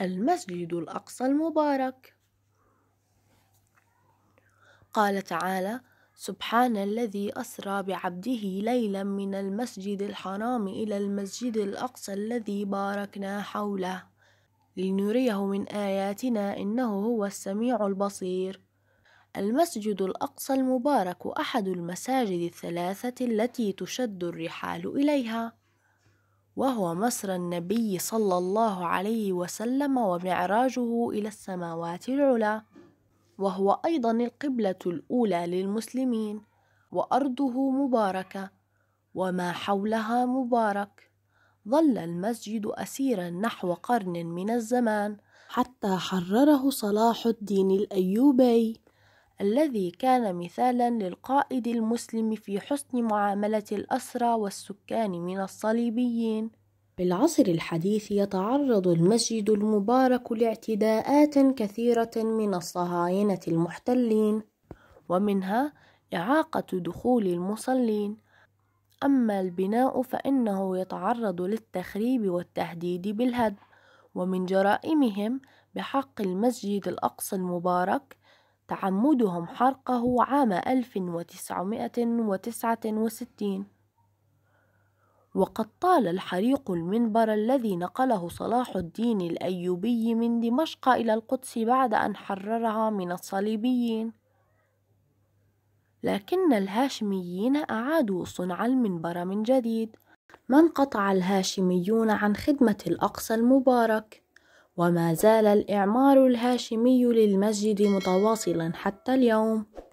المسجد الأقصى المبارك قال تعالى سبحان الذي أسرى بعبده ليلا من المسجد الحرام إلى المسجد الأقصى الذي باركنا حوله لنريه من آياتنا إنه هو السميع البصير المسجد الأقصى المبارك أحد المساجد الثلاثة التي تشد الرحال إليها وهو مصر النبي صلى الله عليه وسلم ومعراجه إلى السماوات العلى وهو أيضا القبلة الأولى للمسلمين وأرضه مباركة وما حولها مبارك ظل المسجد أسيرا نحو قرن من الزمان حتى حرره صلاح الدين الأيوبي الذي كان مثالا للقائد المسلم في حسن معاملة الأسرى والسكان من الصليبيين في العصر الحديث يتعرض المسجد المبارك لاعتداءات كثيرة من الصهاينة المحتلين ومنها إعاقة دخول المصلين أما البناء فإنه يتعرض للتخريب والتهديد بالهدم ومن جرائمهم بحق المسجد الأقصى المبارك تعمدهم حرقه عام 1969 وقد طال الحريق المنبر الذي نقله صلاح الدين الأيوبي من دمشق إلى القدس بعد أن حررها من الصليبيين لكن الهاشميين أعادوا صنع المنبر من جديد ما انقطع الهاشميون عن خدمة الأقصى المبارك وما زال الإعمار الهاشمي للمسجد متواصلا حتى اليوم